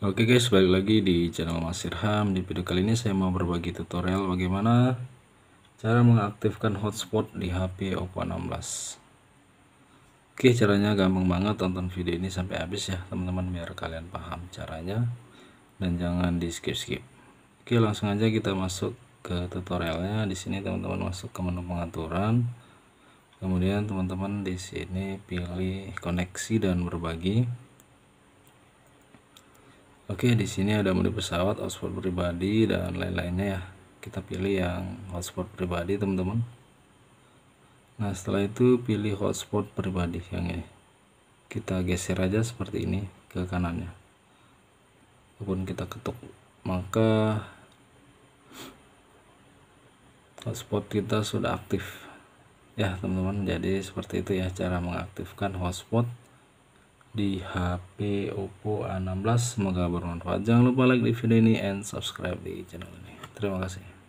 Oke guys, balik lagi di channel Mas Irham. Di video kali ini saya mau berbagi tutorial bagaimana cara mengaktifkan hotspot di HP Oppo 16. Oke, caranya gampang banget. Tonton video ini sampai habis ya, teman-teman, biar kalian paham caranya dan jangan di skip-skip. Oke, langsung aja kita masuk ke tutorialnya. Di sini teman-teman masuk ke menu pengaturan. Kemudian teman-teman di sini pilih koneksi dan berbagi Oke, di sini ada mode pesawat, hotspot pribadi dan lain-lainnya ya. Kita pilih yang hotspot pribadi, teman-teman. Nah, setelah itu pilih hotspot pribadi yang ini. Kita geser aja seperti ini ke kanannya. Ataupun kita ketuk, maka hotspot kita sudah aktif. Ya, teman-teman, jadi seperti itu ya cara mengaktifkan hotspot di HP Oppo A16 semoga bermanfaat jangan lupa like di video ini and subscribe di channel ini terima kasih